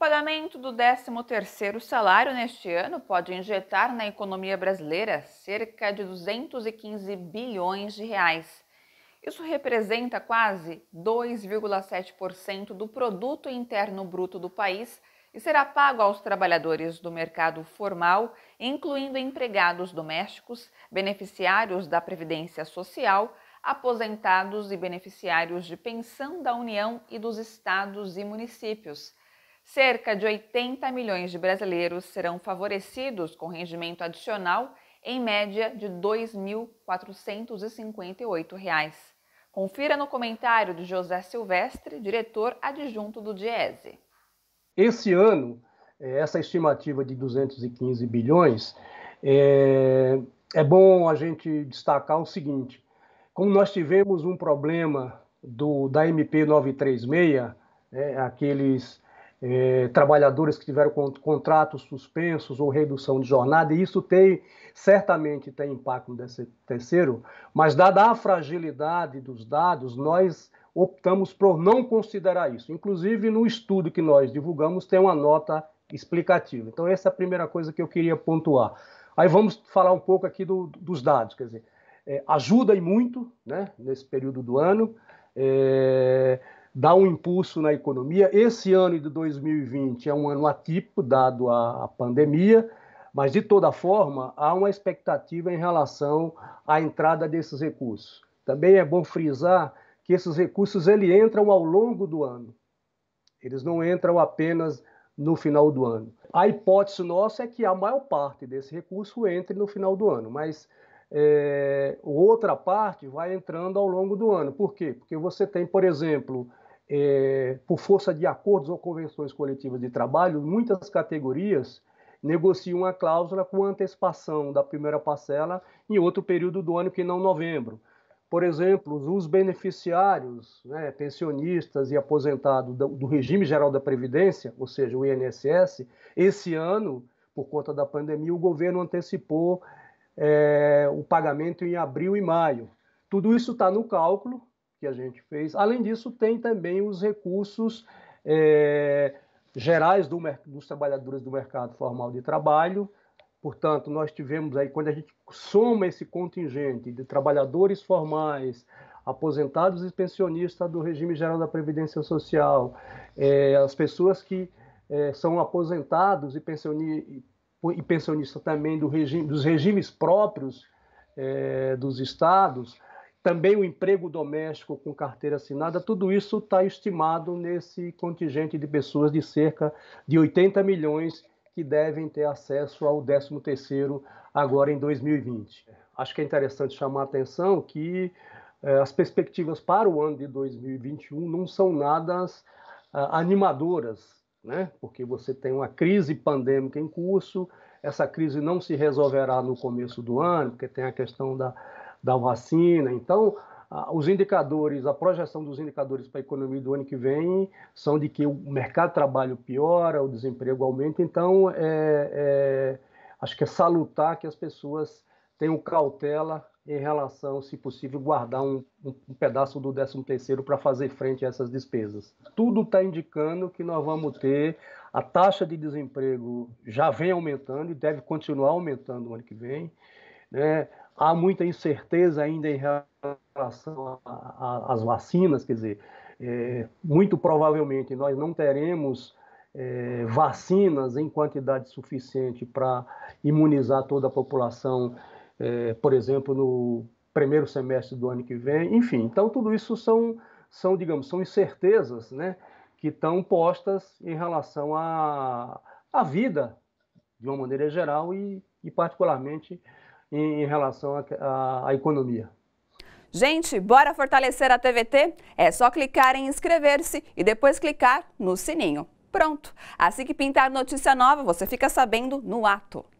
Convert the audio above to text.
pagamento do 13º salário neste ano pode injetar na economia brasileira cerca de 215 bilhões de reais. Isso representa quase 2,7% do produto interno bruto do país e será pago aos trabalhadores do mercado formal, incluindo empregados domésticos, beneficiários da previdência social, aposentados e beneficiários de pensão da União e dos estados e municípios cerca de 80 milhões de brasileiros serão favorecidos com rendimento adicional, em média de R$ 2.458. Confira no comentário de José Silvestre, diretor adjunto do DIESE. Esse ano, é, essa estimativa de 215 bilhões, é, é bom a gente destacar o seguinte: como nós tivemos um problema do, da MP 936, né, aqueles eh, trabalhadores que tiveram contratos suspensos ou redução de jornada, e isso tem certamente tem impacto no terceiro, mas dada a fragilidade dos dados, nós optamos por não considerar isso. Inclusive, no estudo que nós divulgamos, tem uma nota explicativa. Então, essa é a primeira coisa que eu queria pontuar. Aí vamos falar um pouco aqui do, dos dados, quer dizer, é, ajuda e muito né, nesse período do ano. É, dá um impulso na economia. Esse ano de 2020 é um ano atípico, dado a, a pandemia, mas de toda forma há uma expectativa em relação à entrada desses recursos. Também é bom frisar que esses recursos ele entram ao longo do ano. Eles não entram apenas no final do ano. A hipótese nossa é que a maior parte desse recurso entre no final do ano, mas é, outra parte vai entrando ao longo do ano. Por quê? Porque você tem, por exemplo, é, por força de acordos ou convenções coletivas de trabalho, muitas categorias negociam a cláusula com antecipação da primeira parcela em outro período do ano que não novembro. Por exemplo, os beneficiários, né, pensionistas e aposentados do, do regime geral da Previdência, ou seja, o INSS, esse ano, por conta da pandemia, o governo antecipou é, o pagamento em abril e maio. Tudo isso está no cálculo, que a gente fez. Além disso, tem também os recursos é, gerais do, dos trabalhadores do mercado formal de trabalho. Portanto, nós tivemos aí, quando a gente soma esse contingente de trabalhadores formais, aposentados e pensionistas do regime geral da Previdência Social, é, as pessoas que é, são aposentados e, e pensionistas também do regime, dos regimes próprios é, dos estados, também o emprego doméstico com carteira assinada, tudo isso está estimado nesse contingente de pessoas de cerca de 80 milhões que devem ter acesso ao 13º agora em 2020. Acho que é interessante chamar a atenção que eh, as perspectivas para o ano de 2021 não são nada ah, animadoras, né? porque você tem uma crise pandêmica em curso, essa crise não se resolverá no começo do ano, porque tem a questão da da vacina. Então, os indicadores, a projeção dos indicadores para a economia do ano que vem são de que o mercado de trabalho piora, o desemprego aumenta, então é, é, acho que é salutar que as pessoas tenham cautela em relação, se possível, guardar um, um pedaço do 13º para fazer frente a essas despesas. Tudo está indicando que nós vamos ter a taxa de desemprego já vem aumentando e deve continuar aumentando no ano que vem, né? há muita incerteza ainda em relação às vacinas, quer dizer, é, muito provavelmente nós não teremos é, vacinas em quantidade suficiente para imunizar toda a população, é, por exemplo, no primeiro semestre do ano que vem, enfim. Então, tudo isso são, são digamos, são incertezas né, que estão postas em relação à, à vida, de uma maneira geral, e, e particularmente em, em relação à economia. Gente, bora fortalecer a TVT? É só clicar em inscrever-se e depois clicar no sininho. Pronto! Assim que pintar notícia nova, você fica sabendo no ato.